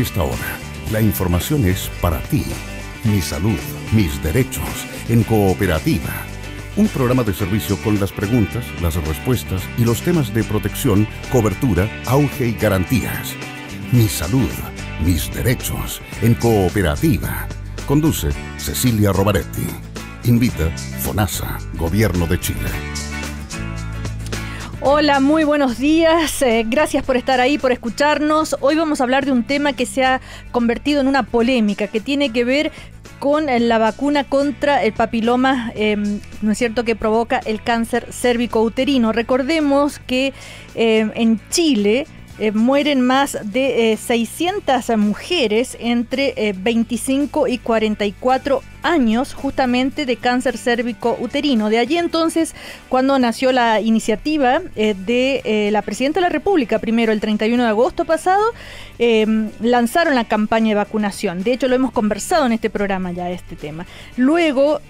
esta hora, la información es para ti. Mi salud, mis derechos, en cooperativa. Un programa de servicio con las preguntas, las respuestas y los temas de protección, cobertura, auge y garantías. Mi salud, mis derechos, en cooperativa. Conduce Cecilia Robaretti. Invita FONASA, Gobierno de Chile. Hola, muy buenos días. Eh, gracias por estar ahí, por escucharnos. Hoy vamos a hablar de un tema que se ha convertido en una polémica, que tiene que ver con eh, la vacuna contra el papiloma, em, ¿no es cierto?, que provoca el cáncer cérvico-uterino. Recordemos que em, en Chile eh, mueren más de 600 eh, mujeres entre 25 eh, y 44 años justamente de cáncer cérvico uterino. De allí entonces cuando nació la iniciativa de la Presidenta de la República, primero el 31 de agosto pasado, em, lanzaron la campaña de vacunación. De hecho lo hemos conversado en este programa ya este tema. Luego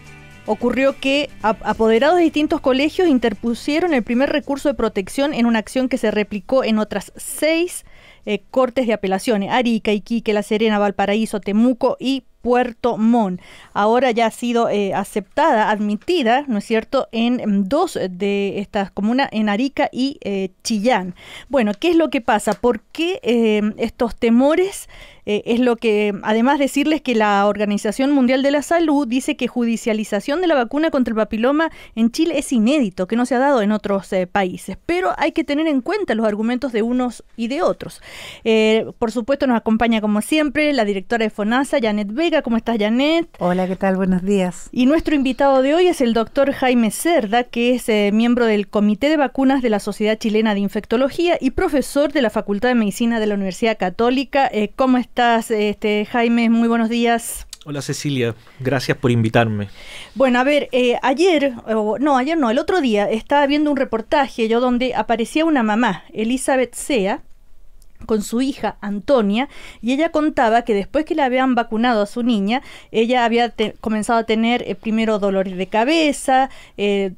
ocurrió que apoderados de distintos colegios interpusieron el primer recurso de protección en una acción que se replicó en otras seis eh, cortes de apelaciones, Arica, Iquique, La Serena, Valparaíso, Temuco y Puerto Montt. Ahora ya ha sido eh, aceptada, admitida, ¿no es cierto?, en dos de estas comunas, en Arica y eh, Chillán. Bueno, ¿qué es lo que pasa? ¿Por qué estos temores? es lo que, además decirles que la Organización Mundial de la Salud dice que judicialización de la vacuna contra el papiloma en Chile es inédito, que no se ha dado en otros países. Pero hay que tener en cuenta los argumentos de unos y de otros. Eh, por supuesto, nos acompaña como siempre la directora de FONASA, Janet Vega. ¿Cómo estás, Janet? Hola, ¿qué tal? Buenos días. Y nuestro invitado de hoy es el doctor Jaime Cerda, que es eh, miembro del Comité de Vacunas de la Sociedad Chilena de Infectología y profesor de la Facultad de Medicina de la Universidad Católica. Eh, ¿Cómo estás, este, Jaime? Muy buenos días. Hola Cecilia, gracias por invitarme. Bueno, a ver, ayer, no, ayer no, el otro día estaba viendo un reportaje yo donde aparecía una mamá, Elizabeth Sea, con su hija Antonia y ella contaba que después que le habían vacunado a su niña, ella había comenzado a tener eh, primero dolores de cabeza, eh,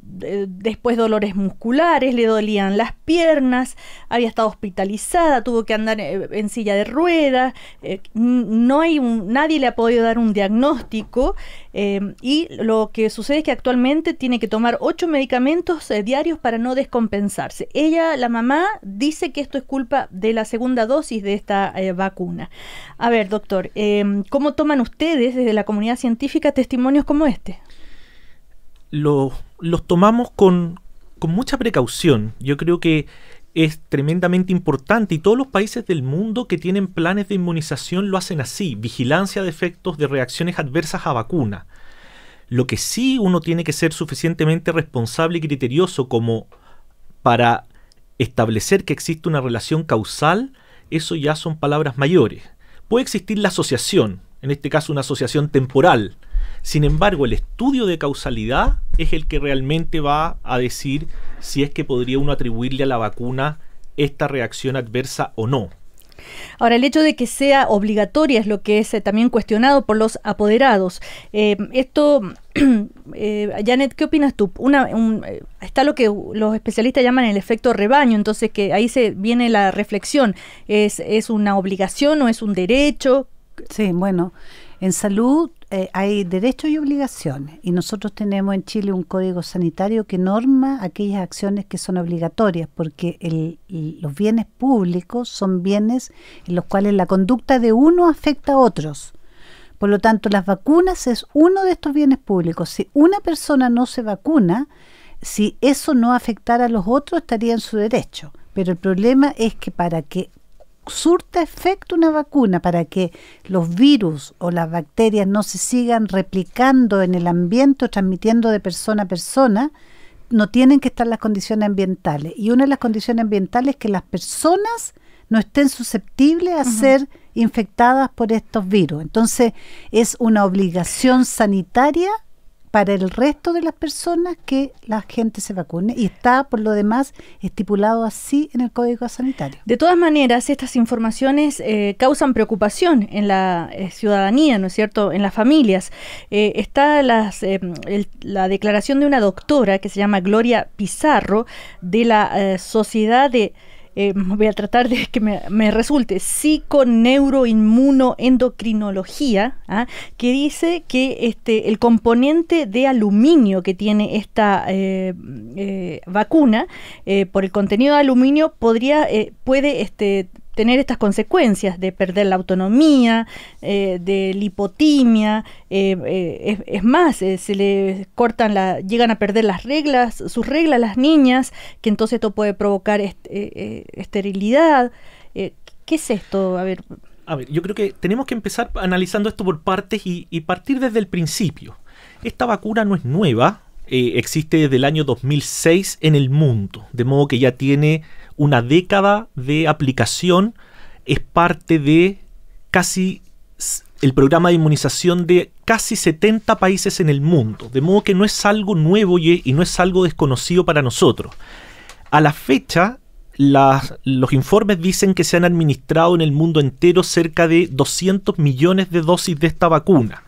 después dolores musculares, le dolían las piernas, había estado hospitalizada, tuvo que andar eh, en silla de ruedas, eh, no hay un, nadie le ha podido dar un diagnóstico eh, y lo que sucede es que actualmente tiene que tomar ocho medicamentos diarios para no descompensarse. Ella, la mamá, dice que esto es culpa de la segunda dosis de esta vacuna. A ver, doctor, em, ¿cómo toman ustedes desde la comunidad científica testimonios como este? los tomamos con, con mucha precaución. Yo creo que es tremendamente importante y todos los países del mundo que tienen planes de inmunización lo hacen así, vigilancia de efectos de reacciones adversas a vacuna. Lo que sí uno tiene que ser suficientemente responsable y criterioso como para establecer que existe una relación causal, eso ya son palabras mayores. Puede existir la asociación, en este caso una asociación temporal, sin embargo, el estudio de causalidad es el que realmente va a decir si es que podría uno atribuirle a la vacuna esta reacción adversa o no. Ahora, el hecho de que sea obligatoria es lo que es eh, también cuestionado por los apoderados. Eh, esto, eh, Janet, ¿qué opinas tú? está lo que los especialistas llaman el efecto rebaño, entonces que ahí se viene la reflexión. es una obligación o es un derecho? Sí, bueno, en salud eh, hay derechos y obligaciones y nosotros tenemos en Chile un código sanitario que norma aquellas acciones que son obligatorias porque los bienes públicos son bienes en los cuales la conducta de uno afecta a otros. Por lo tanto, las vacunas es uno de estos bienes públicos. Si una persona no se vacuna, si eso no afectara a los otros, estaría en su derecho. Pero el problema es que para que surta efecto una vacuna para que los virus o las bacterias no se sigan replicando en el ambiente o transmitiendo de persona a persona, no tienen que estar las condiciones ambientales. Y una de las condiciones ambientales es que las personas no estén susceptibles a ser infectadas por estos virus. Entonces es una obligación sanitaria para el resto de las personas que la gente se vacune y está por lo demás estipulado así en el Código Sanitario. De todas maneras, estas informaciones eh, causan preocupación en la eh, ciudadanía, ¿no es cierto?, en las familias. Eh, está las, la declaración de una doctora que se llama Gloria Pizarro de la Sociedad de eh, voy a tratar de que me, resulte, psiconeuroinmunoendocrinología, ¿ah? que dice que este, el componente de aluminio que tiene esta eh, eh, vacuna, por el contenido de aluminio, podría, puede este, tener estas consecuencias de perder la autonomía, eh, de lipotimia, eh, eh, es, más, se le cortan la, llegan a perder las reglas, sus reglas las niñas, que entonces esto puede provocar esterilidad. ¿Qué es esto? A ver. A ver, yo creo que tenemos que empezar analizando esto por partes y, partir desde el principio. Esta vacuna no es nueva, existe desde el año 2006 en el mundo, de modo que ya tiene una década de aplicación es parte de casi el programa de inmunización de casi 70 países en el mundo, de modo que no es algo nuevo y, no es algo desconocido para nosotros. A la fecha, los informes dicen que se han administrado en el mundo entero cerca de 200 millones de dosis de esta vacuna.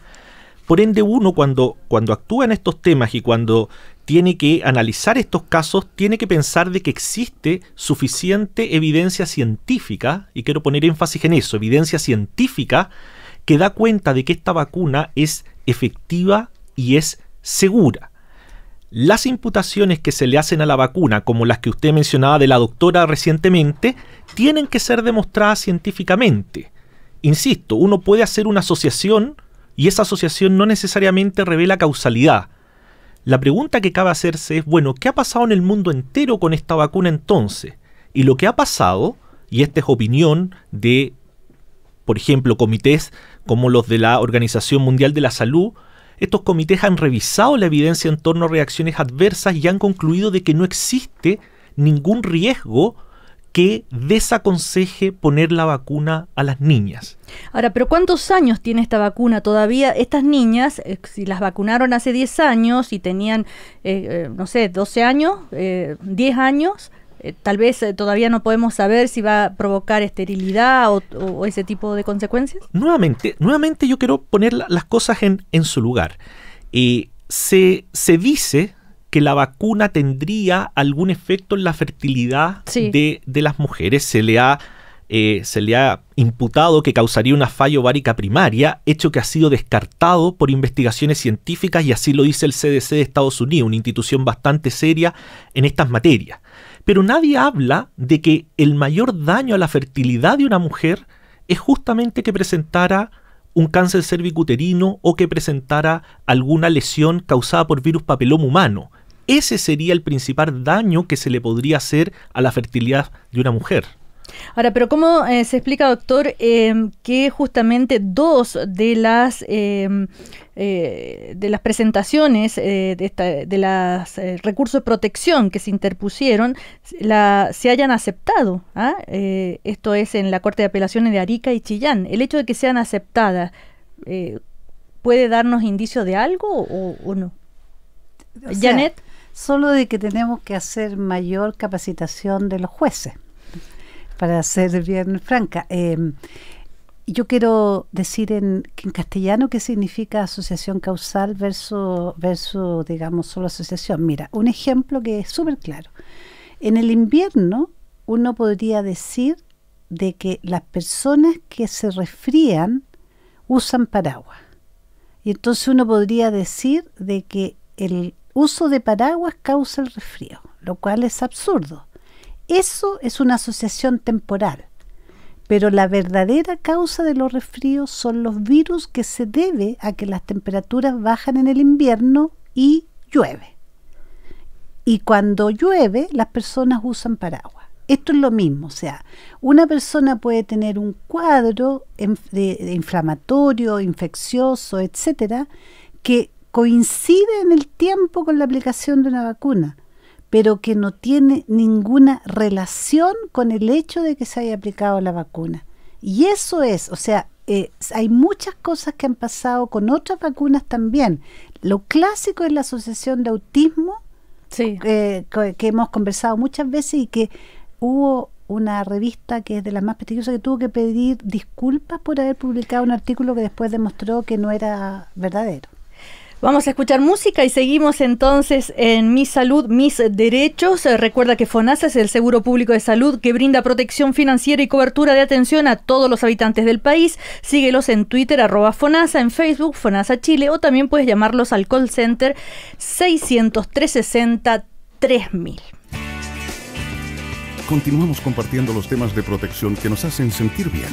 Por ende, uno cuando, cuando actúa en estos temas y cuando tiene que analizar estos casos, tiene que pensar de que existe suficiente evidencia científica, y quiero poner énfasis en eso, evidencia científica que da cuenta de que esta vacuna es efectiva y es segura. Las imputaciones que se le hacen a la vacuna, como las que usted mencionaba de la doctora recientemente, tienen que ser demostradas científicamente. Insisto, uno puede hacer una asociación y esa asociación no necesariamente revela causalidad la pregunta que cabe hacerse es, bueno, ¿qué ha pasado en el mundo entero con esta vacuna entonces? Y lo que ha pasado, y esta es opinión de, por ejemplo, comités como los de la Organización Mundial de la Salud, estos comités han revisado la evidencia en torno a reacciones adversas y han concluido de que no existe ningún riesgo que desaconseje poner la vacuna a las niñas. Ahora, pero ¿cuántos años tiene esta vacuna todavía? Estas niñas, eh, si las vacunaron hace 10 años y tenían, eh, eh, no sé, 12 años, 10 años, tal vez todavía no podemos saber si va a provocar esterilidad o, ese tipo de consecuencias. Nuevamente, nuevamente yo quiero poner las cosas en, su lugar. Se, se dice, que la vacuna tendría algún efecto en la fertilidad de, las mujeres. Se le, ha, eh, se le ha imputado que causaría una falla ovárica primaria, hecho que ha sido descartado por investigaciones científicas y así lo dice el CDC de Estados Unidos, una institución bastante seria en estas materias. Pero nadie habla de que el mayor daño a la fertilidad de una mujer es justamente que presentara un cáncer cervicuterino o que presentara alguna lesión causada por virus papiloma humano ese sería el principal daño que se le podría hacer a la fertilidad de una mujer. Ahora, pero ¿cómo eh, se explica, doctor, em, que justamente dos de las em, eh, de las presentaciones eh, de, los recursos de protección que se interpusieron la, se hayan aceptado? ¿ah? esto es en la Corte de Apelaciones de Arica y Chillán. El hecho de que sean aceptadas puede darnos indicio de algo o, no. Janet solo de que tenemos que hacer mayor capacitación de los jueces, para ser bien franca. Em, yo quiero decir en, en castellano qué significa asociación causal versus, versus, digamos, solo asociación. Mira, un ejemplo que es súper claro. En el invierno uno podría decir de que las personas que se resfrían usan paraguas. Y entonces uno podría decir de que el, uso de paraguas causa el resfrío, lo cual es absurdo. Eso es una asociación temporal, pero la verdadera causa de los resfríos son los virus que se debe a que las temperaturas bajan en el invierno y llueve. Y cuando llueve, las personas usan paraguas. Esto es lo mismo, o sea, una persona puede tener un cuadro inflamatorio, infeccioso, etcétera, que coincide en el tiempo con la aplicación de una vacuna, pero que no tiene ninguna relación con el hecho de que se haya aplicado la vacuna. Y eso es, o sea, eh, hay muchas cosas que han pasado con otras vacunas también. Lo clásico es la asociación de autismo, eh, que hemos conversado muchas veces y que hubo una revista que es de las más prestigiosas que tuvo que pedir disculpas por haber publicado un artículo que después demostró que no era verdadero. Vamos a escuchar música y seguimos entonces en Mi Salud, Mis Derechos. Eh, recuerda que FONASA es el seguro público de salud que brinda protección financiera y cobertura de atención a todos los habitantes del país. Síguelos en Twitter, arroba FONASA, en Facebook, FONASA Chile, o también puedes llamarlos al call center 600 3000. Continuamos compartiendo los temas de protección que nos hacen sentir bien.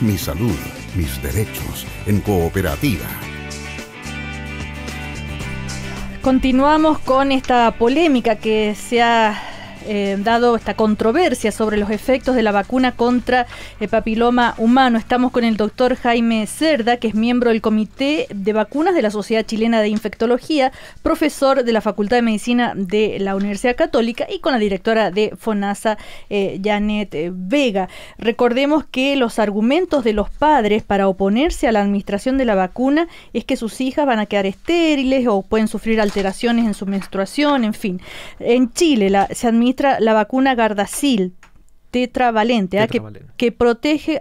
Mi salud, mis derechos, en cooperativa Continuamos con esta polémica que se ha eh, dado esta controversia sobre los efectos de la vacuna contra el eh, papiloma humano. Estamos con el doctor Jaime Cerda, que es miembro del Comité de Vacunas de la Sociedad Chilena de Infectología, profesor de la Facultad de Medicina de la Universidad Católica y con la directora de FONASA, eh, Janet Vega. Recordemos que los argumentos de los padres para oponerse a la administración de la vacuna es que sus hijas van a quedar estériles o pueden sufrir alteraciones en su menstruación, en fin. En Chile se administra la vacuna Gardasil tetravalente, ah, Que, protege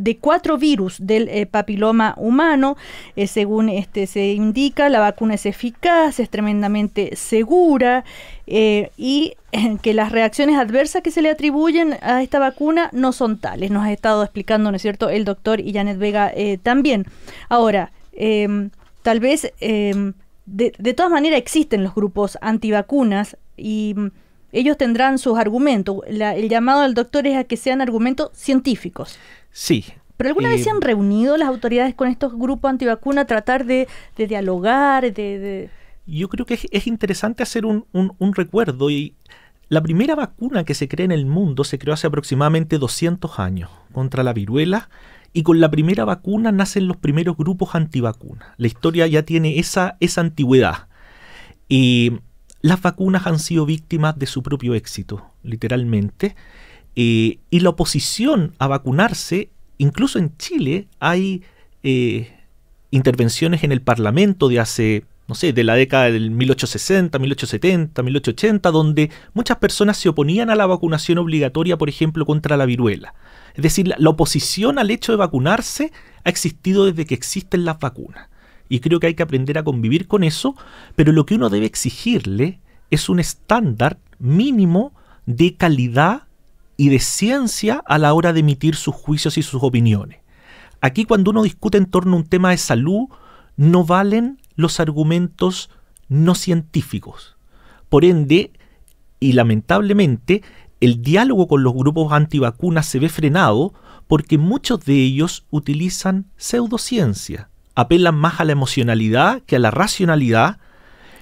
de cuatro virus del eh, papiloma humano. Eh, según este se indica, la vacuna es eficaz, es tremendamente segura eh, y que las reacciones adversas que se le atribuyen a esta vacuna no son tales. Nos ha estado explicando, ¿no es cierto?, el doctor y Janet Vega también. Ahora, em, tal vez, em, de, de todas maneras existen los grupos antivacunas y ellos tendrán sus argumentos. el llamado del doctor es a que sean argumentos científicos. Sí. ¿Pero alguna vez se eh, han reunido las autoridades con estos grupos antivacunas a tratar de, dialogar? De, Yo creo que es, interesante hacer un, recuerdo y la primera vacuna que se crea en el mundo se creó hace aproximadamente 200 años contra la viruela y con la primera vacuna nacen los primeros grupos antivacunas. La historia ya tiene esa, esa antigüedad. Y las vacunas han sido víctimas de su propio éxito, literalmente. Eh, y la oposición a vacunarse, incluso en Chile, hay eh, intervenciones en el Parlamento de hace, no sé, de la década del 1860, 1870, 1880, donde muchas personas se oponían a la vacunación obligatoria, por ejemplo, contra la viruela. Es decir, la oposición al hecho de vacunarse ha existido desde que existen las vacunas y creo que hay que aprender a convivir con eso, pero lo que uno debe exigirle es un estándar mínimo de calidad y de ciencia a la hora de emitir sus juicios y sus opiniones. Aquí cuando uno discute en torno a un tema de salud, no valen los argumentos no científicos. Por ende, y lamentablemente, el diálogo con los grupos antivacunas se ve frenado porque muchos de ellos utilizan pseudociencia apelan más a la emocionalidad que a la racionalidad,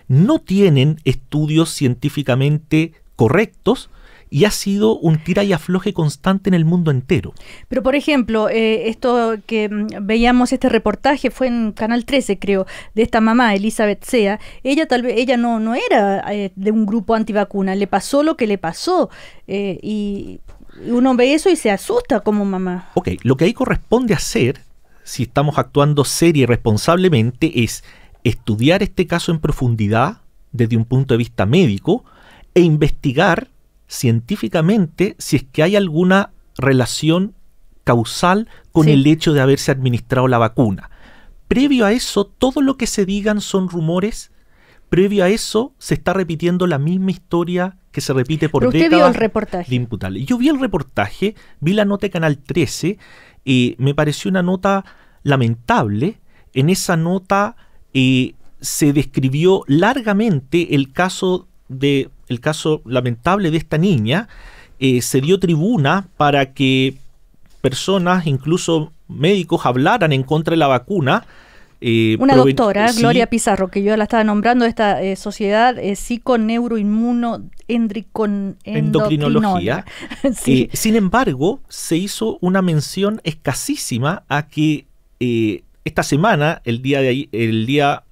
no tienen estudios científicamente correctos, y ha sido un tira y afloje constante en el mundo entero. Pero, por ejemplo, eh, esto que mm, veíamos, este reportaje fue en Canal 13, creo, de esta mamá, Elizabeth Sea. Ella tal vez, ella no, no era eh, de un grupo antivacuna, le pasó lo que le pasó. Eh, y uno ve eso y se asusta como mamá. Ok, lo que ahí corresponde hacer si estamos actuando seria y responsablemente, es estudiar este caso en profundidad desde un punto de vista médico e investigar científicamente si es que hay alguna relación causal con el hecho de haberse administrado la vacuna. Previo a eso, todo lo que se digan son rumores. Previo a eso, se está repitiendo la misma historia que se repite por Pero usted el reportaje. Yo vi el reportaje, vi la nota Canal 13 me pareció una nota lamentable. En esa nota eh, se describió largamente el caso, de, el caso lamentable de esta niña. Eh, se dio tribuna para que personas, incluso médicos, hablaran en contra de la vacuna una doctora, eh, Gloria Pizarro, que yo la estaba nombrando, esta eh, sociedad eh, psiconeuroinmunoendocrinología. endocrinología eh, sin embargo, se hizo una mención escasísima a que esta semana, el día de el día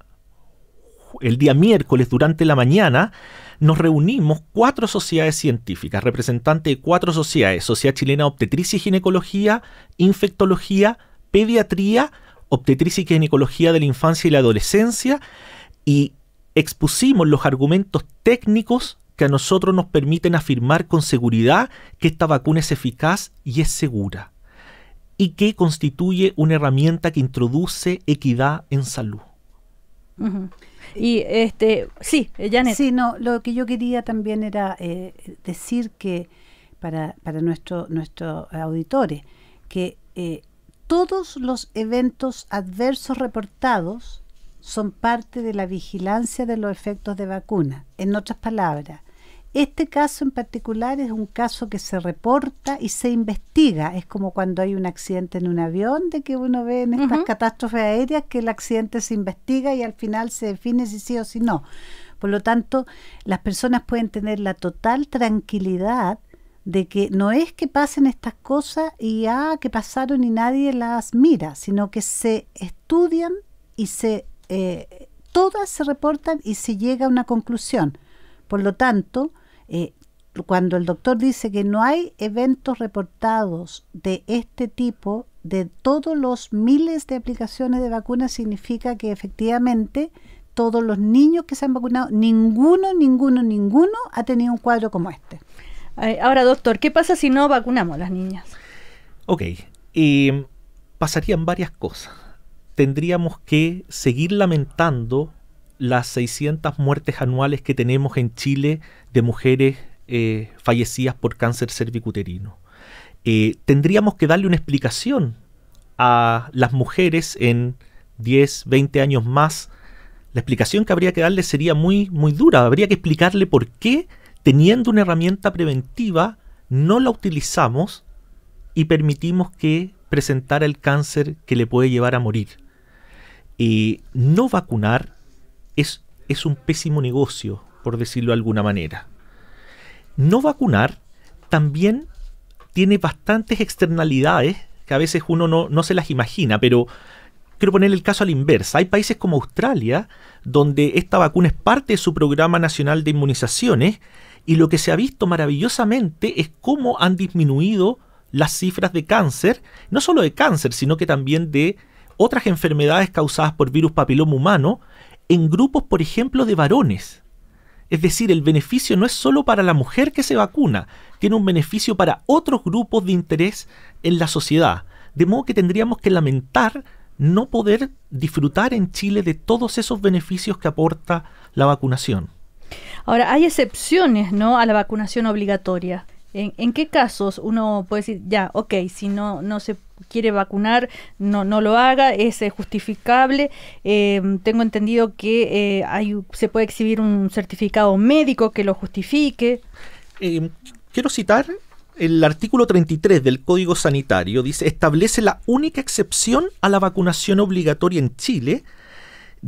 el día miércoles durante la mañana, nos reunimos cuatro sociedades científicas, representantes de cuatro sociedades, Sociedad Chilena de y Ginecología, Infectología, Pediatría obstetricia y ginecología de la infancia y la adolescencia y expusimos los argumentos técnicos que a nosotros nos permiten afirmar con seguridad que esta vacuna es eficaz y es segura y que constituye una herramienta que introduce equidad en salud. Y este, sí, Janet. Sí, no, lo que yo quería también era eh, decir que para, nuestros auditores, que eh, todos los eventos adversos reportados son parte de la vigilancia de los efectos de vacuna. En otras palabras, este caso en particular es un caso que se reporta y se investiga. Es como cuando hay un accidente en un avión, de que uno ve en estas catástrofes aéreas que el accidente se investiga y al final se define si sí o si no. Por lo tanto, las personas pueden tener la total tranquilidad de que no es que pasen estas cosas y ah, que pasaron y nadie las mira, sino que se estudian y se eh, todas se reportan y se llega a una conclusión. Por lo tanto, eh, cuando el doctor dice que no hay eventos reportados de este tipo, de todos los miles de aplicaciones de vacunas, significa que efectivamente todos los niños que se han vacunado, ninguno, ninguno, ninguno ha tenido un cuadro como este. Ahora, doctor, ¿qué pasa si no vacunamos a las niñas? Ok, pasarían varias cosas. Tendríamos que seguir lamentando las 600 muertes anuales que tenemos en Chile de mujeres eh, fallecidas por cáncer cervicuterino. Eh, tendríamos que darle una explicación a las mujeres en 10, 20 años más. La explicación que habría que darle sería muy, muy dura. Habría que explicarle por qué teniendo una herramienta preventiva, no la utilizamos y permitimos que presentara el cáncer que le puede llevar a morir. y no vacunar es, es un pésimo negocio, por decirlo de alguna manera. No vacunar también tiene bastantes externalidades que a veces uno no, no se las imagina, pero quiero poner el caso a la inversa. Hay países como Australia, donde esta vacuna es parte de su programa nacional de inmunizaciones y lo que se ha visto maravillosamente es cómo han disminuido las cifras de cáncer, no solo de cáncer, sino que también de otras enfermedades causadas por virus papiloma humano, en grupos, por ejemplo, de varones. Es decir, el beneficio no es solo para la mujer que se vacuna, tiene un beneficio para otros grupos de interés en la sociedad. De modo que tendríamos que lamentar no poder disfrutar en Chile de todos esos beneficios que aporta la vacunación. Ahora, hay excepciones, ¿no?, a la vacunación obligatoria. ¿En, qué casos uno puede decir, ya, ok, si no, no se quiere vacunar, no, no lo haga, es eh, justificable? Eh, tengo entendido que eh, hay, se puede exhibir un certificado médico que lo justifique. quiero citar el artículo 33 del Código Sanitario, dice, establece la única excepción a la vacunación obligatoria en Chile,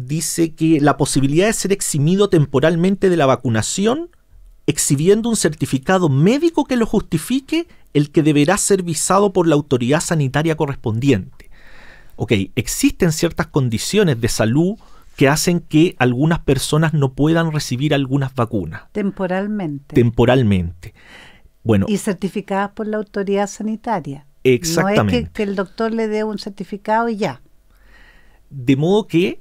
dice que la posibilidad de ser eximido temporalmente de la vacunación exhibiendo un certificado médico que lo justifique, el que deberá ser visado por la autoridad sanitaria correspondiente. Ok, existen ciertas condiciones de salud que hacen que algunas personas no puedan recibir algunas vacunas. Temporalmente. Temporalmente. Bueno. Y certificadas por la autoridad sanitaria. Exactamente. No que el doctor le dé un certificado y ya. De modo que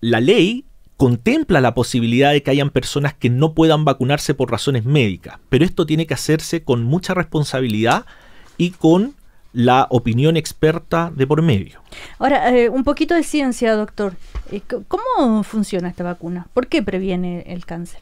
la ley contempla la posibilidad de que hayan personas que no puedan vacunarse por razones médicas, pero esto tiene que hacerse con mucha responsabilidad y con la opinión experta de por medio. Ahora, eh, un poquito de ciencia, doctor. Eh, ¿Cómo funciona esta vacuna? ¿Por qué previene el cáncer?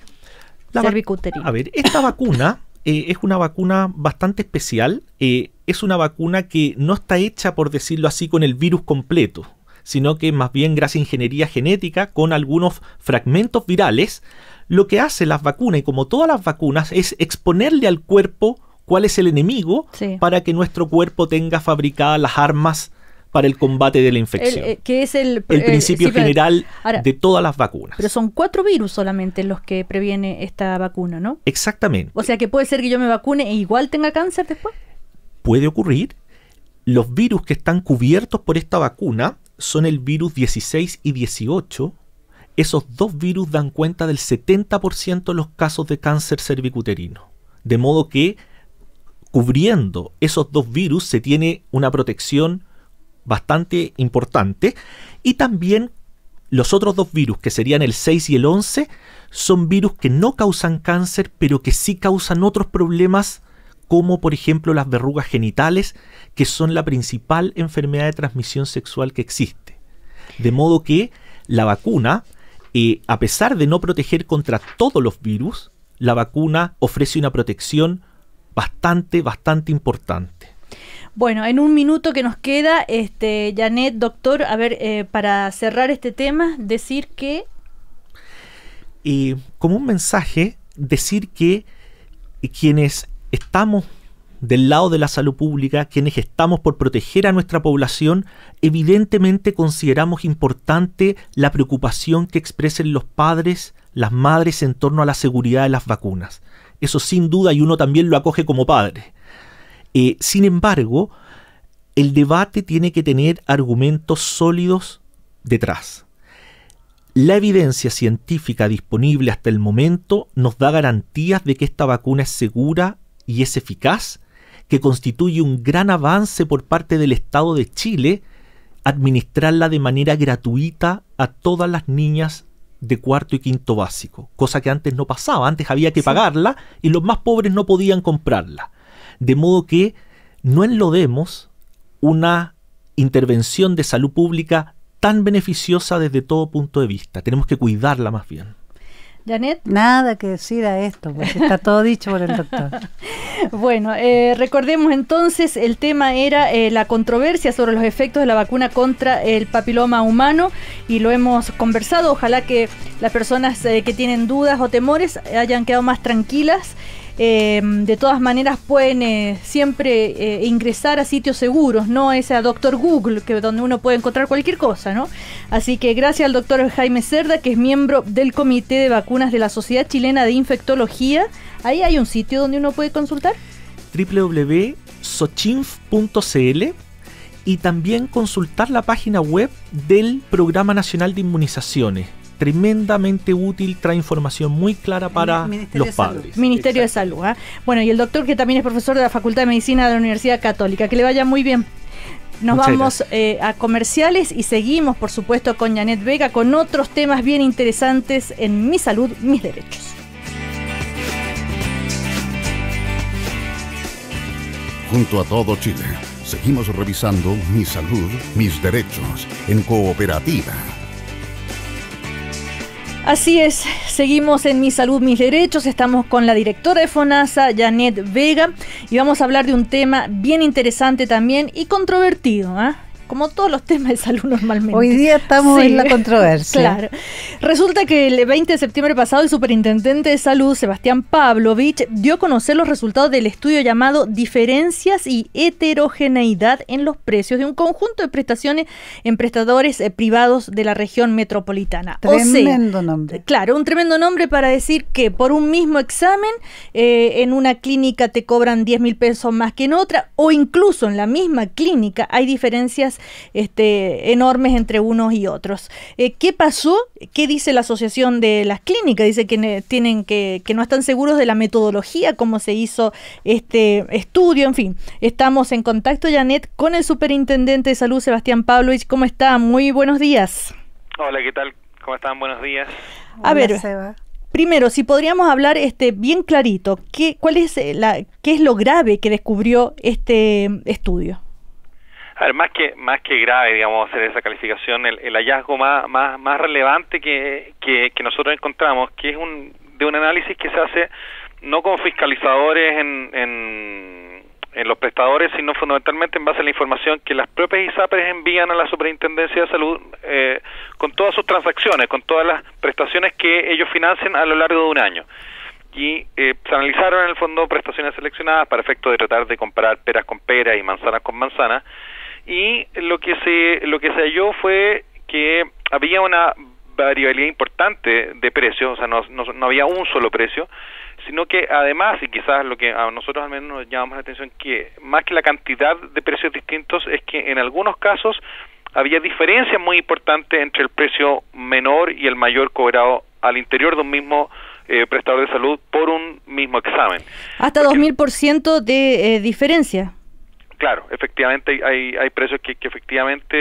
La A ver, esta vacuna eh, es una vacuna bastante especial. es una vacuna que no está hecha, por decirlo así, con el virus completo sino que más bien gracias a ingeniería genética con algunos fragmentos virales, lo que hace las vacunas, y como todas las vacunas, es exponerle al cuerpo cuál es el enemigo para que nuestro cuerpo tenga fabricadas las armas para el combate de la infección. Eh, que es el, eh, principio general de todas las vacunas. Pero son cuatro virus solamente los que previene esta vacuna, ¿no? Exactamente. O sea que puede ser que yo me vacune e igual tenga cáncer después. Puede ocurrir. Los virus que están cubiertos por esta vacuna son el virus 16 y 18. Esos dos virus dan cuenta del 70% de los casos de cáncer cervicuterino. De modo que cubriendo esos dos virus se tiene una protección bastante importante. Y también los otros dos virus, que serían el 6 y el 11, son virus que no causan cáncer, pero que sí causan otros problemas como por ejemplo las verrugas genitales, que son la principal enfermedad de transmisión sexual que existe. De modo que la vacuna, eh, a pesar de no proteger contra todos los virus, la vacuna ofrece una protección bastante, bastante importante. Bueno, en un minuto que nos queda, este, Janet, doctor, a ver, eh, para cerrar este tema, decir que... Eh, como un mensaje, decir que quienes estamos del lado de la salud pública, quienes estamos por proteger a nuestra población, evidentemente consideramos importante la preocupación que expresen los padres, las madres en torno a la seguridad de las vacunas. Eso sin duda y uno también lo acoge como padre. Eh, sin embargo, el debate tiene que tener argumentos sólidos detrás. La evidencia científica disponible hasta el momento nos da garantías de que esta vacuna es segura y es eficaz que constituye un gran avance por parte del Estado de Chile administrarla de manera gratuita a todas las niñas de cuarto y quinto básico, cosa que antes no pasaba, antes había que pagarla y los más pobres no podían comprarla. De modo que no enlodemos una intervención de salud pública tan beneficiosa desde todo punto de vista, tenemos que cuidarla más bien. Janet. Nada que decir a esto, pues está todo dicho por el doctor. bueno, eh, recordemos entonces, el tema era eh, la controversia sobre los efectos de la vacuna contra el papiloma humano y lo hemos conversado. Ojalá que las personas eh, que tienen dudas o temores hayan quedado más tranquilas. Em, de todas maneras pueden eh, siempre eh, ingresar a sitios seguros, no es a Doctor Google, que donde uno puede encontrar cualquier cosa, ¿no? Así que gracias al doctor Jaime Cerda, que es miembro del Comité de Vacunas de la Sociedad Chilena de Infectología. Ahí hay un sitio donde uno puede consultar. www.sochinf.cl y también consultar la página web del Programa Nacional de Inmunizaciones tremendamente útil, trae información muy clara para los padres. Ministerio de Salud. ¿ah? Bueno, y el doctor que también es profesor de la Facultad de Medicina de la Universidad Católica, que le vaya muy bien. Nos vamos eh, a comerciales y seguimos, por supuesto, con Janet Vega con otros temas bien interesantes en Mi Salud, Mis Derechos. Junto a todo Chile, seguimos revisando Mi Salud, Mis Derechos en Cooperativa Así es, seguimos en Mi Salud, Mis Derechos, estamos con la directora de FONASA, Janet Vega, y vamos a hablar de un tema bien interesante también y controvertido. ¿ah? como todos los temas de salud normalmente. Hoy día estamos en la controversia. claro. Resulta que el 20 de septiembre pasado el superintendente de salud, Sebastián Pavlovich, dio a conocer los resultados del estudio llamado Diferencias y heterogeneidad en los precios de un conjunto de prestaciones en prestadores eh, privados de la región metropolitana. Tremendo nombre. Claro, un tremendo nombre para decir que por un mismo examen eh, en una clínica te cobran 10 mil pesos más que en otra o incluso en la misma clínica hay diferencias este, enormes entre unos y otros. Eh, ¿Qué pasó? ¿Qué dice la Asociación de las Clínicas? Dice que, tienen que, no están seguros de la metodología, cómo se hizo este estudio, en fin. Estamos en contacto, Janet, con el superintendente de salud, Sebastián Pavlovich. ¿Cómo está? Muy buenos días. Hola, ¿qué tal? ¿Cómo están? Buenos días. A ver, primero, si podríamos hablar este, bien clarito, cuál es eh, la, ¿qué es lo grave que descubrió este estudio? más que, más que grave, digamos, hacer esa calificación, el, hallazgo más, más, más relevante que, que, que nosotros encontramos, que es un, de un análisis que se hace no con fiscalizadores en, en, los prestadores, sino fundamentalmente en base a la información que las propias ISAPRES envían a la Superintendencia de Salud eh, con todas sus transacciones, con todas las prestaciones que ellos financian a lo largo de un año. Y eh, se analizaron en el fondo prestaciones seleccionadas para efecto de tratar de comparar peras con peras y manzanas con manzanas y lo que se lo que se halló fue que había una variabilidad importante de precios, o sea, no, no, había un solo precio, sino que además, y quizás lo que a nosotros al menos nos llamamos la atención, que más que la cantidad de precios distintos es que en algunos casos había diferencias muy importantes entre el precio menor y el mayor cobrado al interior de un mismo eh, prestador de salud por un mismo examen. Hasta 2.000% de eh, diferencia. Claro, efectivamente hay, hay precios que, que efectivamente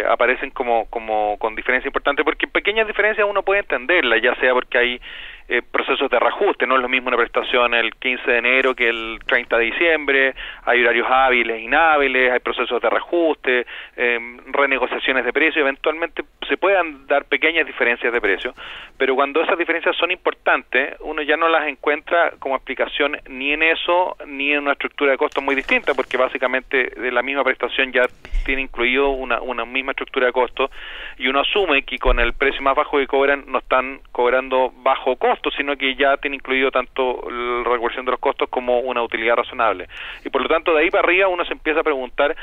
eh, aparecen como, como con diferencia importante, porque pequeñas diferencias uno puede entenderlas, ya sea porque hay eh, procesos de reajuste, no es lo mismo una prestación el 15 de enero que el 30 de diciembre, hay horarios hábiles, inhábiles, hay procesos de reajuste, eh, renegociaciones de precios eventualmente se puedan dar pequeñas diferencias de precio, pero cuando esas diferencias son importantes, uno ya no las encuentra como aplicación ni en eso ni en una estructura de costos muy distinta, porque básicamente de la misma prestación ya tiene incluido una, una misma estructura de costos y uno asume que con el precio más bajo que cobran no están cobrando bajo costo sino que ya tiene incluido tanto la recuperación de los costos como una utilidad razonable. Y por lo tanto, de ahí para arriba uno se empieza a preguntar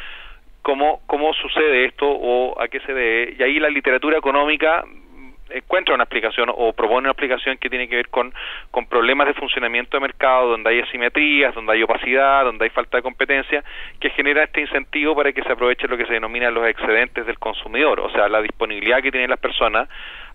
cómo, cómo sucede esto o a qué se debe. Y ahí la literatura económica mm, encuentra una explicación o propone una explicación que tiene que ver con, con problemas de funcionamiento de mercado, donde hay asimetrías, donde hay opacidad, donde hay falta de competencia, que genera este incentivo para que se aproveche lo que se denomina los excedentes del consumidor, o sea, la disponibilidad que tienen las personas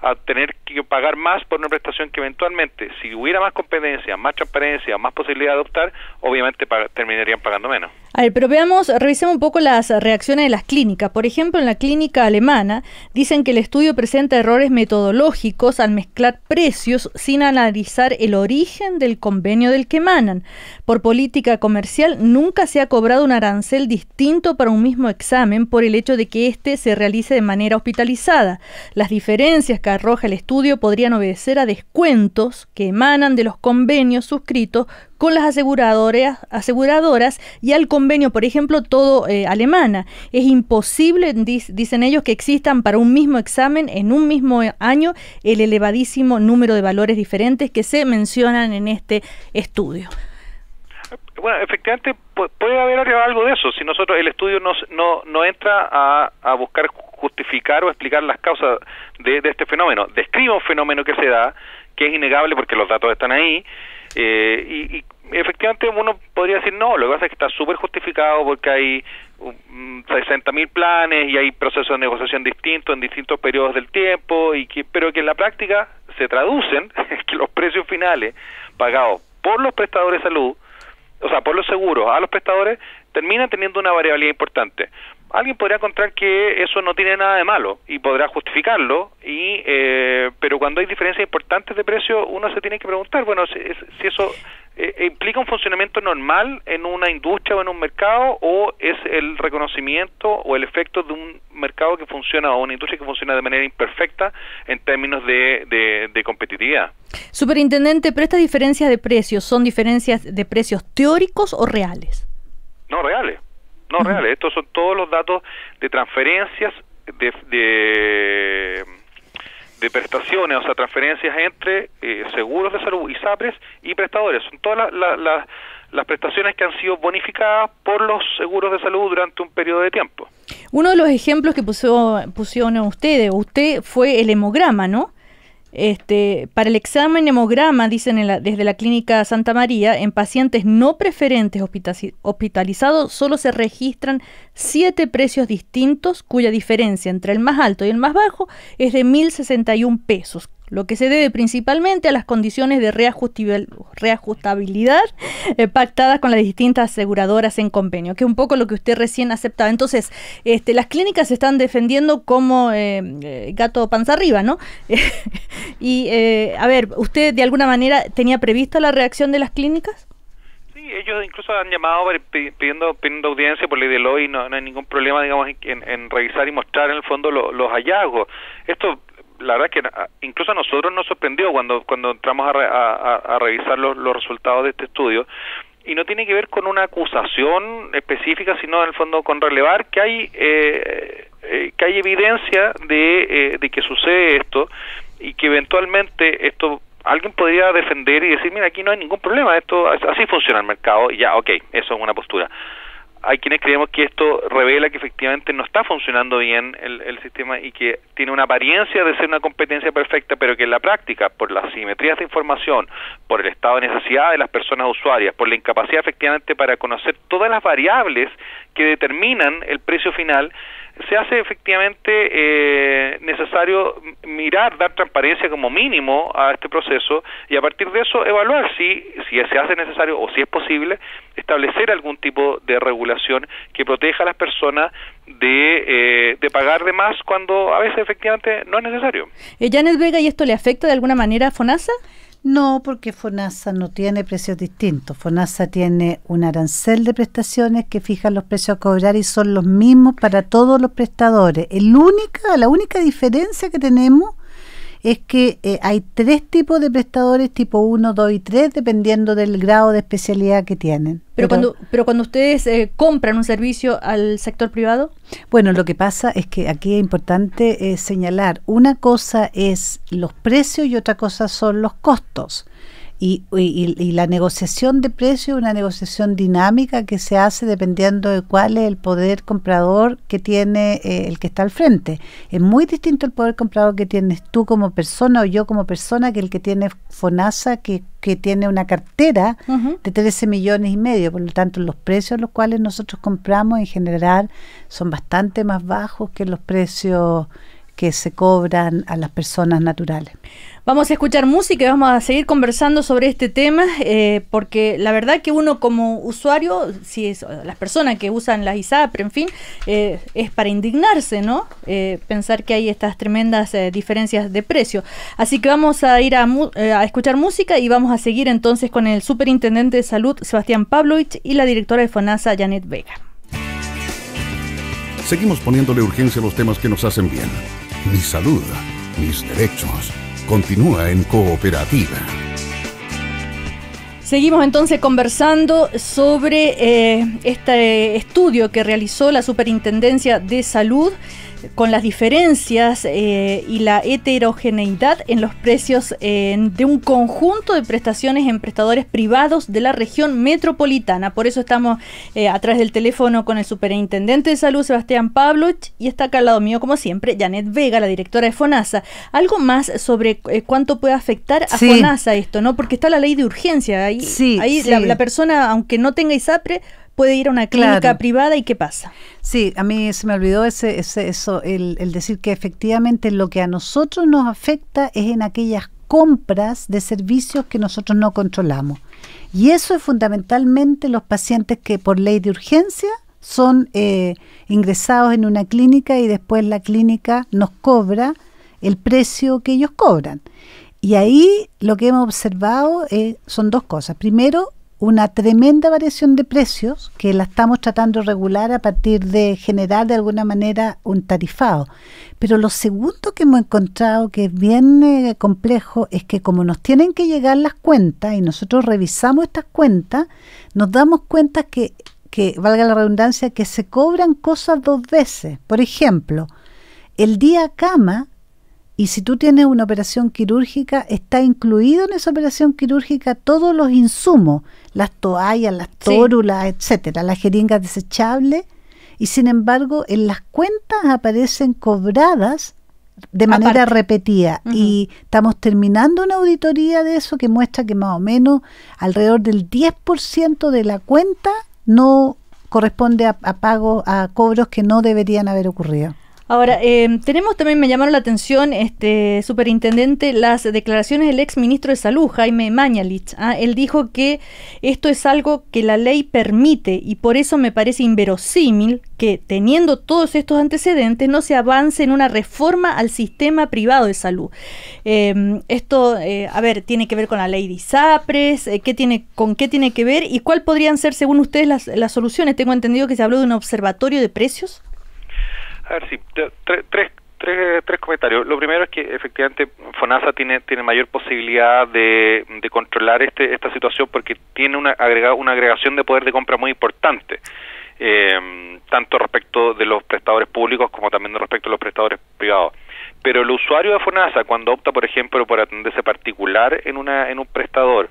a tener que pagar más por una prestación que eventualmente, si hubiera más competencia, más transparencia, más posibilidad de adoptar, obviamente terminarían pagando menos. A ver, pero veamos, revisemos un poco las reacciones de las clínicas. Por ejemplo, en la clínica alemana dicen que el estudio presenta errores metodológicos al mezclar precios sin analizar el origen del convenio del que emanan. Por política comercial nunca se ha cobrado un arancel distinto para un mismo examen por el hecho de que éste se realice de manera hospitalizada. Las diferencias que arroja el estudio podrían obedecer a descuentos que emanan de los convenios suscritos con las aseguradoras, aseguradoras y al convenio, por ejemplo, todo eh, alemana. Es imposible, dicen ellos, que existan para un mismo examen en un mismo año el elevadísimo número de valores diferentes que se mencionan en este estudio. Bueno, efectivamente puede haber algo de eso. Si nosotros el estudio no, no entra a, buscar justificar o explicar las causas de, este fenómeno, describe un fenómeno que se da, que es innegable porque los datos están ahí, eh, y, efectivamente uno podría decir no, lo que pasa es que está súper justificado porque hay 60.000 mm, planes y hay procesos de negociación distintos en distintos periodos del tiempo, y que, pero que en la práctica se traducen que los precios finales pagados por los prestadores de salud, o sea, por los seguros a los prestadores, terminan teniendo una variabilidad importante. Alguien podría encontrar que eso no tiene nada de malo y podrá justificarlo, y, eh, pero cuando hay diferencias importantes de precio, uno se tiene que preguntar, bueno, si eso eh, eh, implica un funcionamiento normal en una industria o en un mercado o es el reconocimiento o el efecto de un mercado que funciona o una industria que funciona de manera imperfecta en términos de, competitividad. Superintendente, pero estas diferencias de precios, ¿son diferencias de precios teóricos o reales? No, reales. No, reales. Estos son todos los datos de transferencias de, de de prestaciones, o sea, transferencias entre eh, seguros de salud y SAPRES y prestadores. Son todas las, las, prestaciones que han sido bonificadas por los seguros de salud durante un periodo de tiempo. Uno de los ejemplos que puso, pusieron ustedes, usted fue el hemograma, ¿no? Este, para el examen hemograma, dicen la, desde la clínica Santa María, en pacientes no preferentes hospitalizados solo se registran siete precios distintos cuya diferencia entre el más alto y el más bajo es de 1.061 pesos, lo que se debe principalmente a las condiciones de reajustabilidad eh, pactadas con las distintas aseguradoras en convenio, que es un poco lo que usted recién aceptaba. Entonces, este, las clínicas se están defendiendo como eh, eh, gato panza arriba, ¿no? y, a ver, ¿usted de alguna manera tenía previsto la reacción de las clínicas? Sí, ellos incluso han llamado pidiendo, pidiendo audiencia por ley de hoy, no, no, hay ningún problema, digamos, en, revisar y mostrar en el fondo los hallazgos. Esto la verdad que ah, incluso a nosotros nos sorprendió cuando, cuando entramos a, a, revisar los, resultados de este estudio, y no tiene que ver con una acusación específica, sino en el fondo con relevar que hay eh, eh que hay evidencia de, eh, de que sucede esto y que eventualmente esto alguien podría defender y decir, mira, aquí no hay ningún problema, esto así funciona el mercado y ya, ok, eso es una postura hay quienes creemos que esto revela que efectivamente no está funcionando bien el, sistema y que tiene una apariencia de ser una competencia perfecta, pero que en la práctica, por las simetrías de información, por el estado de necesidad de las personas usuarias, por la incapacidad efectivamente para conocer todas las variables que determinan el precio final, se hace efectivamente eh, necesario mirar, dar transparencia como mínimo a este proceso y a partir de eso evaluar si, si se hace necesario o si es posible establecer algún tipo de regulación que proteja a las personas de, eh, de pagar de más cuando a veces efectivamente no es necesario. ya eh, Vega y esto le afecta de alguna manera a FONASA? No, porque FONASA no tiene precios distintos. FONASA tiene un arancel de prestaciones que fija los precios a cobrar y son los mismos para todos los prestadores. El única, la única diferencia que tenemos es que eh, hay tres tipos de prestadores, tipo 1, 2 y 3, dependiendo del grado de especialidad que tienen. Pero, cuando, pero cuando ustedes eh, compran un servicio al sector privado. Bueno, lo que pasa es que aquí es importante eh, señalar, una cosa es los precios y otra cosa son los costos. Y, la negociación de precio es una negociación dinámica que se hace dependiendo de cuál es el poder comprador que tiene eh, el que está al frente. Es muy distinto el poder comprador que tienes tú como persona o yo como persona que el que tiene FONASA, que, que tiene una cartera de 13 millones y medio. Por lo tanto, los precios los cuales nosotros compramos en general son bastante más bajos que los precios que se cobran a las personas naturales. Vamos a escuchar música y vamos a seguir conversando sobre este tema, eh, porque la verdad que uno como usuario, si es las personas que usan las ISAPRE, en fin, eh, es para indignarse, ¿no? Eh, pensar que hay estas tremendas diferencias de precio. Así que vamos a ir a, escuchar música y vamos a seguir entonces con el superintendente de salud, Sebastián Pavlovich, y la directora de FONASA, Janet Vega. Seguimos poniéndole urgencia a los temas que nos hacen bien. Mi salud, mis derechos. Continúa en cooperativa. Seguimos entonces conversando sobre eh, este estudio que realizó la Superintendencia de Salud con las diferencias eh, y la heterogeneidad en los precios eh, de un conjunto de prestaciones en prestadores privados de la región metropolitana. Por eso estamos eh, a través del teléfono con el superintendente de salud, Sebastián Pavlovich, y está acá al lado mío, como siempre, Janet Vega, la directora de FONASA. Algo más sobre eh, cuánto puede afectar a FONASA esto, ¿no? Porque está la ley de urgencia. Ahí, ahí la persona, aunque no tenga ISAPRE, puede ir a una clínica privada y qué pasa. Sí, a mí se me olvidó ese, ese eso, el, decir que efectivamente lo que a nosotros nos afecta es en aquellas compras de servicios que nosotros no controlamos. Y eso es fundamentalmente los pacientes que por ley de urgencia son eh, ingresados en una clínica y después la clínica nos cobra el precio que ellos cobran. Y ahí lo que hemos observado eh, son dos cosas. Primero, una tremenda variación de precios que la estamos tratando de regular a partir de generar de alguna manera un tarifado. Pero lo segundo que hemos encontrado que es bien eh, complejo es que como nos tienen que llegar las cuentas y nosotros revisamos estas cuentas, nos damos cuenta que, que valga la redundancia, que se cobran cosas dos veces. Por ejemplo, el día cama y si tú tienes una operación quirúrgica, está incluido en esa operación quirúrgica todos los insumos, las toallas, las tórulas, etcétera, las jeringas desechables. Y sin embargo, en las cuentas aparecen cobradas de manera repetida. Y estamos terminando una auditoría de eso que muestra que más o menos alrededor del 10% de la cuenta no corresponde a, a a cobros que no deberían haber ocurrido. Ahora, em, tenemos también, me llamaron la atención, este superintendente, las declaraciones del ex ministro de Salud, Jaime Mañalich. ¿ah? Él dijo que esto es algo que la ley permite y por eso me parece inverosímil que, teniendo todos estos antecedentes, no se avance en una reforma al sistema privado de salud. Em, esto, eh, a ver, tiene que ver con la ley de ISAPRES, eh, ¿qué tiene, con qué tiene que ver y cuáles podrían ser, según ustedes, las soluciones. Tengo entendido que se habló de un observatorio de precios. A ver, sí, tres, tres, tres, comentarios. Lo primero es que efectivamente FONASA tiene, tiene mayor posibilidad de, de controlar este, esta situación porque tiene una, una agregación de poder de compra muy importante. Em, tanto respecto de los prestadores públicos como también respecto de los prestadores privados. Pero el usuario de FONASA, cuando opta, por ejemplo, por atenderse particular en, una, en un prestador,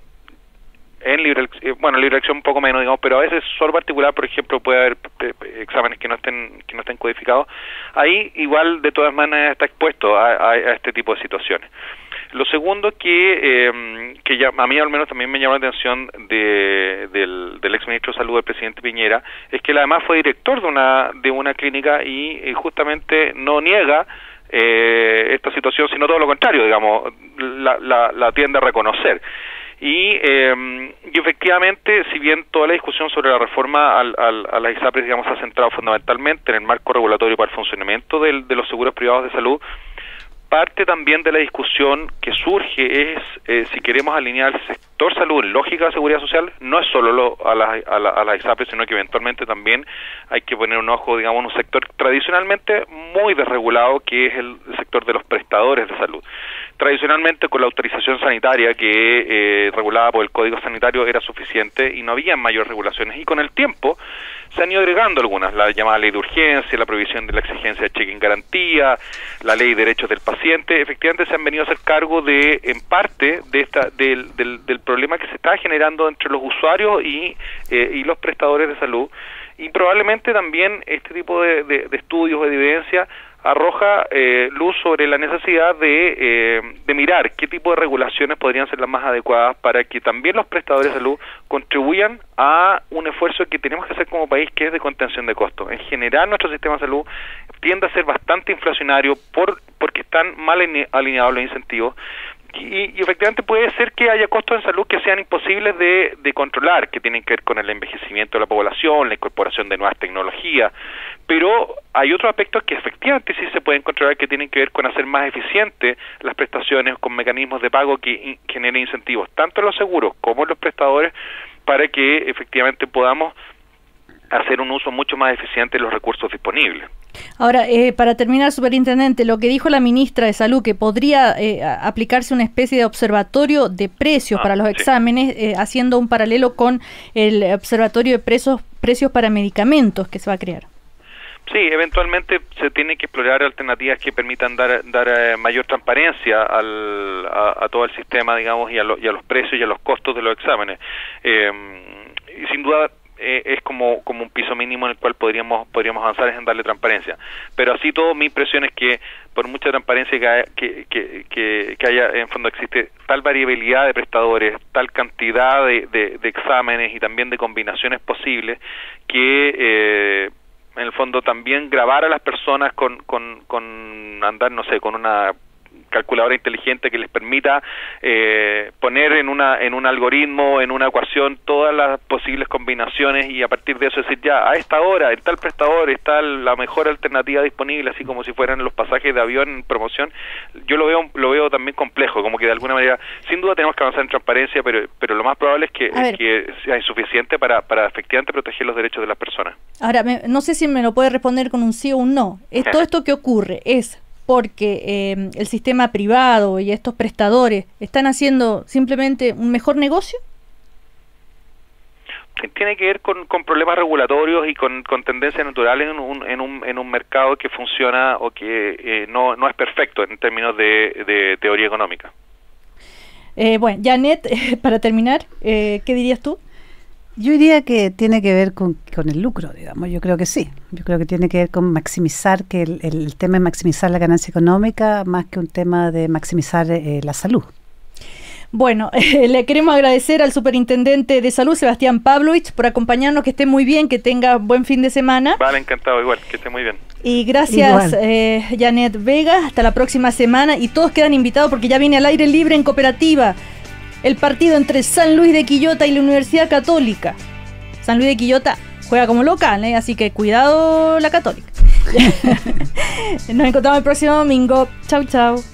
en libre, eh, bueno, libre acción un poco menos, digamos, pero a veces solo particular, por ejemplo, puede haber eh, exámenes que no estén que no estén codificados. Ahí igual de todas maneras está expuesto a, este tipo de situaciones. Lo segundo que, eh, que a mí al menos también me llamó la atención de, del, del ex ministro de Salud el presidente Piñera es que él además fue director de una, de una clínica y, eh, justamente no niega esta situación, sino todo lo contrario, digamos, la, la tiende a reconocer. Em, y, efectivamente, si bien toda la discusión sobre la reforma al, a las ISAPRES digamos, se ha centrado fundamentalmente en el marco regulatorio para el funcionamiento de los seguros privados de salud, parte también de la discusión que surge es eh, si queremos alinear el sector salud en lógica de seguridad social, no es solo a las a, la, a ISAPRES, sino que eventualmente también hay que poner un ojo, digamos, en un sector tradicionalmente muy desregulado que es el sector de los prestadores de salud Adicionalmente, con la autorización sanitaria que eh, regulada por el Código Sanitario era suficiente y no había mayores regulaciones y con el tiempo se han ido agregando algunas, la llamada ley de urgencia, la prohibición de la exigencia de cheque en garantía, la ley de derechos del paciente, efectivamente se han venido a hacer cargo de, en parte, de esta, del, del, problema que se está generando entre los usuarios y, eh, y los prestadores de salud y probablemente también este tipo de, de, estudios o evidencia arroja eh, luz sobre la necesidad de, eh, de, mirar qué tipo de regulaciones podrían ser las más adecuadas para que también los prestadores de salud contribuyan a un esfuerzo que tenemos que hacer como país, que es de contención de costos. En general, nuestro sistema de salud tiende a ser bastante inflacionario por, porque están mal alineados los incentivos. Y, efectivamente puede ser que haya costos de salud que sean imposibles de, de controlar, que tienen que ver con el envejecimiento de la población, la incorporación de nuevas tecnologías, pero hay otros aspectos que efectivamente sí se pueden controlar que tienen que ver con hacer más eficientes las prestaciones con mecanismos de pago que generen incentivos, tanto los seguros como los prestadores, para que efectivamente podamos hacer un uso mucho más eficiente de los recursos disponibles. Ahora, eh, para terminar, superintendente, lo que dijo la ministra de Salud, que podría eh, aplicarse una especie de observatorio de precios ah, para los exámenes, eh, haciendo un paralelo con el observatorio de precios para medicamentos que se va a crear. Sí, eventualmente se tiene que explorar alternativas que permitan dar, eh, mayor transparencia al, a, todo el sistema, digamos, y a, y a, los precios y a los costos de los exámenes. Em, y sin duda eh, es como, como un piso mínimo en el cual podríamos, podríamos avanzar en darle transparencia. Pero así todo, mi impresión es que por mucha transparencia que, haya, que, en fondo existe tal variabilidad de prestadores, tal cantidad de, de, exámenes y también de combinaciones posibles que... Eh, en el fondo también grabar a las personas con, con, con andar, no sé, con una calculadora inteligente que les permita eh, poner en una en un algoritmo, en una ecuación todas las posibles combinaciones y a partir de eso decir ya a esta hora en tal prestador está la mejor alternativa disponible, así como si fueran los pasajes de avión en promoción. Yo lo veo lo veo también complejo, como que de alguna manera sin duda tenemos que avanzar en transparencia, pero pero lo más probable es que, que sea insuficiente para para efectivamente proteger los derechos de las personas. Ahora, no sé si me lo puede responder con un sí o un no. Es, todo esto que ocurre es porque em, el sistema privado y estos prestadores están haciendo simplemente un mejor negocio? Tiene que ver con, problemas regulatorios y con, tendencias naturales en un, mercado que funciona o que eh, no, es perfecto en términos de, teoría económica. Eh, bueno, Janet, para terminar, eh, ¿qué dirías tú? Yo diría que tiene que ver con, con, el lucro, digamos, yo creo que sí. Yo creo que tiene que ver con maximizar, que el, el tema es maximizar la ganancia económica más que un tema de maximizar eh, la salud. Bueno, le queremos agradecer al superintendente de salud, Sebastián Pavlovich, por acompañarnos, que esté muy bien, que tenga buen fin de semana. Vale, encantado, igual, que esté muy bien. Y gracias, eh, Janet Vega, hasta la próxima semana y todos quedan invitados porque ya viene al aire libre en cooperativa el partido entre San Luis de Quillota y la Universidad Católica. San Luis de Quillota juega como local, ¿eh? así que cuidado la Católica. Nos encontramos el próximo domingo. Chau, chau.